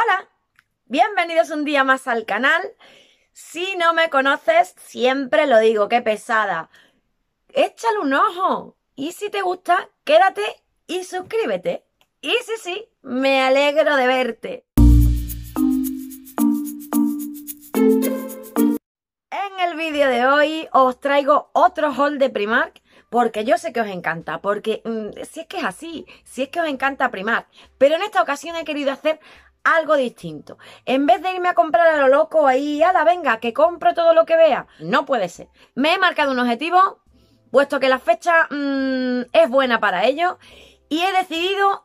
Hola, bienvenidos un día más al canal. Si no me conoces, siempre lo digo, qué pesada. Échale un ojo y si te gusta, quédate y suscríbete. Y sí, sí, me alegro de verte. En el vídeo de hoy os traigo otro haul de Primark porque yo sé que os encanta, porque mm, si es que es así, si es que os encanta primar. Pero en esta ocasión he querido hacer algo distinto. En vez de irme a comprar a lo loco ahí, ala, venga, que compro todo lo que vea. No puede ser. Me he marcado un objetivo, puesto que la fecha mm, es buena para ello, y he decidido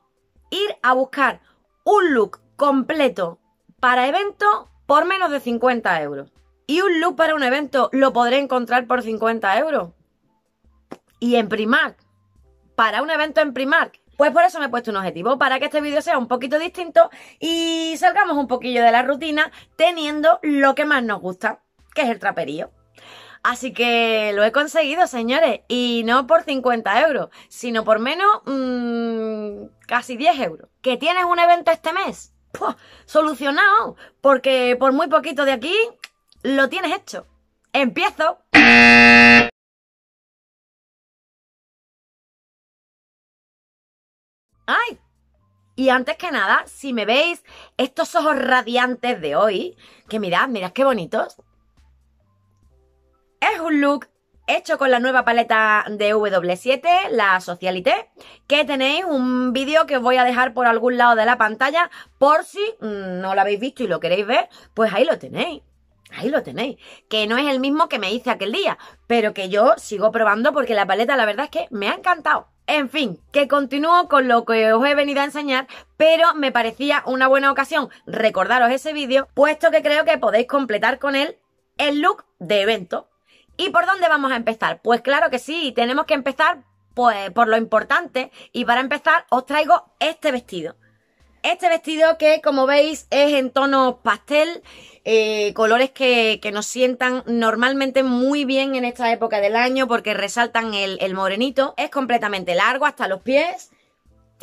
ir a buscar un look completo para evento por menos de 50 euros. Y un look para un evento lo podré encontrar por 50 euros y en Primark, para un evento en Primark. Pues por eso me he puesto un objetivo, para que este vídeo sea un poquito distinto y salgamos un poquillo de la rutina teniendo lo que más nos gusta, que es el traperío. Así que lo he conseguido, señores, y no por 50 euros, sino por menos mm, casi 10 euros. ¿Que tienes un evento este mes? Pues, solucionado, porque por muy poquito de aquí lo tienes hecho. ¡Empiezo! ¡Ay! Y antes que nada, si me veis estos ojos radiantes de hoy, que mirad, mirad qué bonitos. Es un look hecho con la nueva paleta de W7, la Socialité, que tenéis un vídeo que os voy a dejar por algún lado de la pantalla, por si mm, no lo habéis visto y lo queréis ver, pues ahí lo tenéis. Ahí lo tenéis. Que no es el mismo que me hice aquel día, pero que yo sigo probando porque la paleta la verdad es que me ha encantado. En fin, que continúo con lo que os he venido a enseñar, pero me parecía una buena ocasión recordaros ese vídeo, puesto que creo que podéis completar con él el look de evento. ¿Y por dónde vamos a empezar? Pues claro que sí, tenemos que empezar pues, por lo importante y para empezar os traigo este vestido. Este vestido que como veis es en tono pastel eh, colores que, que, nos sientan normalmente muy bien en esta época del año porque resaltan el morenito. Es completamente largo hasta los pies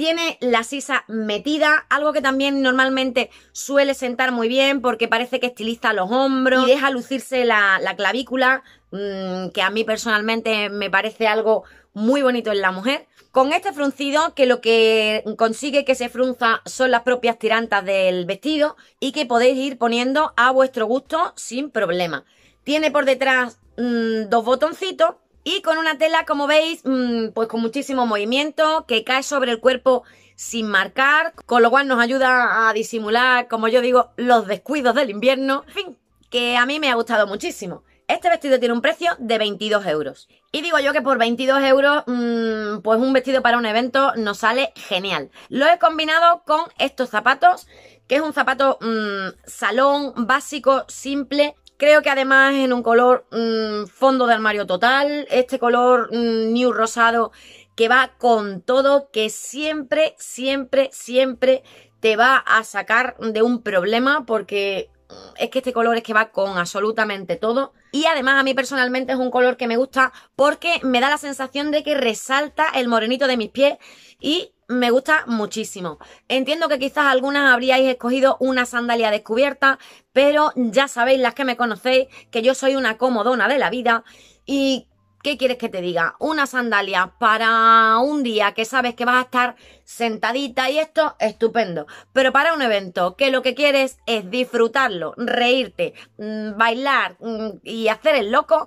tiene la sisa metida, algo que también normalmente suele sentar muy bien porque parece que estiliza los hombros y deja lucirse la, clavícula, mm, que a mí personalmente me parece algo muy bonito en la mujer. Con este fruncido que lo que consigue que se frunza son las propias tirantas del vestido y que podéis ir poniendo a vuestro gusto sin problema. Tiene por detrás mm, dos botoncitos y con una tela, como veis, mm, pues con muchísimo movimiento, que cae sobre el cuerpo sin marcar, con lo cual nos ayuda a disimular, como yo digo, los descuidos del invierno. En fin, que a mí me ha gustado muchísimo. Este vestido tiene un precio de 22 euros. Y digo yo que por 22 euros, mm, pues un vestido para un evento nos sale genial. Lo he combinado con estos zapatos, que es un zapato mm, salón básico, simple, Creo que además en un color mm, fondo de armario total, este color mm, new rosado que va con todo, que siempre, siempre, siempre te va a sacar de un problema porque mm, es que este color es que va con absolutamente todo. Y además a mí personalmente es un color que me gusta porque me da la sensación de que resalta el morenito de mis pies y me gusta muchísimo. Entiendo que quizás algunas habríais escogido una sandalia descubierta, pero ya sabéis las que me conocéis que yo soy una comodona de la vida y ¿Qué quieres que te diga? Una sandalia para un día que sabes que vas a estar sentadita y esto, estupendo. Pero para un evento que lo que quieres es disfrutarlo, reírte, mm, bailar mm, y hacer el loco,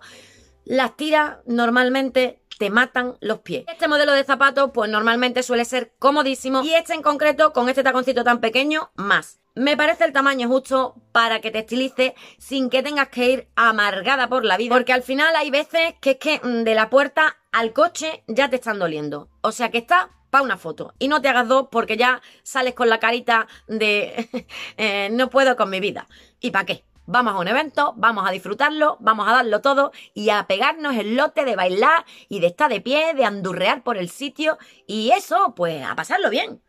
las tiras normalmente te matan los pies. Este modelo de zapato pues normalmente suele ser comodísimo y este en concreto con este taconcito tan pequeño más. Me parece el tamaño justo para que te estilices sin que tengas que ir amargada por la vida. Porque al final hay veces que es que mm, de la puerta al coche ya te están doliendo. O sea que está para una foto. Y no te hagas dos porque ya sales con la carita de eh, no puedo con mi vida. ¿Y para qué? vamos a un evento, vamos a disfrutarlo, vamos a darlo todo y a pegarnos el lote de bailar y de estar de pie, de andurrear por el sitio y eso, pues a pasarlo bien.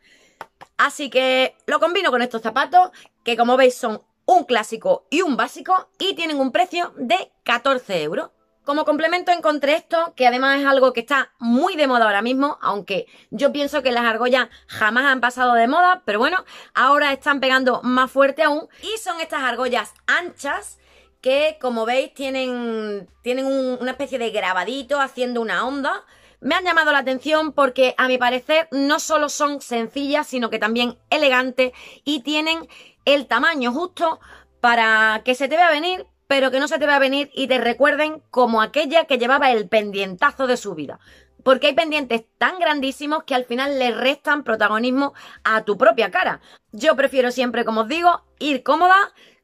Así que lo combino con estos zapatos que como veis son un clásico y un básico y tienen un precio de 14 euros. Como complemento encontré esto, que además es algo que está muy de moda ahora mismo, aunque yo pienso que las argollas jamás han pasado de moda, pero bueno, ahora están pegando más fuerte aún. Y son estas argollas anchas que, como veis, tienen, tienen una especie de grabadito haciendo una onda. Me han llamado la atención porque, a mi parecer, no solo son sencillas, sino que también elegantes y tienen el tamaño justo para que se te vea venir, pero que no se te va a venir y te recuerden como aquella que llevaba el pendientazo de su vida. Porque hay pendientes tan grandísimos que al final le restan protagonismo a tu propia cara. Yo prefiero siempre, como os digo, ir cómoda,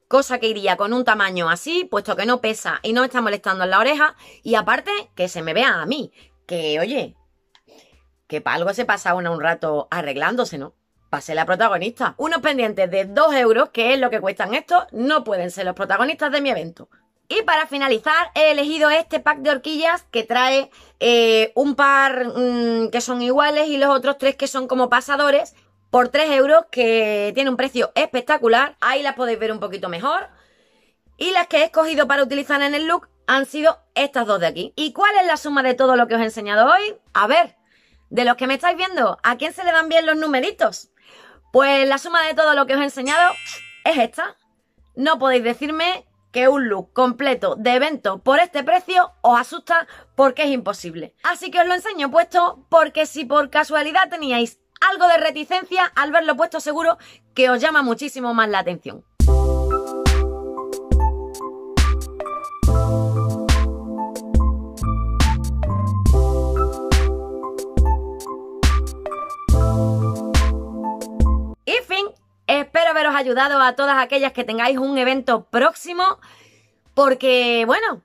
cosa que iría con un tamaño así, puesto que no pesa y no me está molestando en la oreja, y aparte que se me vea a mí, que oye, que para algo se pasa una un rato arreglándose, ¿no? Pasé la protagonista. Unos pendientes de 2 euros, que es lo que cuestan estos, no pueden ser los protagonistas de mi evento. Y para finalizar, he elegido este pack de horquillas que trae eh, un par mm, que son iguales y los otros tres que son como pasadores por 3 euros, que tiene un precio espectacular. Ahí las podéis ver un poquito mejor. Y las que he escogido para utilizar en el look han sido estas dos de aquí. ¿Y cuál es la suma de todo lo que os he enseñado hoy? A ver, de los que me estáis viendo, ¿a quién se le dan bien los numeritos? Pues la suma de todo lo que os he enseñado es esta. No podéis decirme que un look completo de evento por este precio os asusta porque es imposible. Así que os lo enseño puesto porque si por casualidad teníais algo de reticencia al verlo puesto seguro que os llama muchísimo más la atención. ayudado a todas aquellas que tengáis un evento próximo, porque bueno,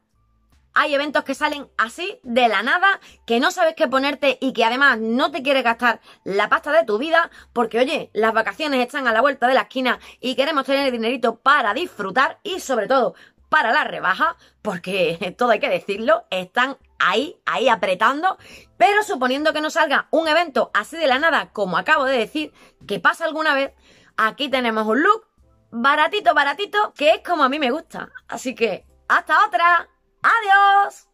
hay eventos que salen así, de la nada, que no sabes qué ponerte y que además no te quieres gastar la pasta de tu vida, porque oye, las vacaciones están a la vuelta de la esquina y queremos tener el dinerito para disfrutar y sobre todo para la rebaja, porque todo hay que decirlo, están ahí, ahí apretando, pero suponiendo que no salga un evento así de la nada, como acabo de decir, que pasa alguna vez, Aquí tenemos un look baratito, baratito, que es como a mí me gusta. Así que, hasta otra. Adiós.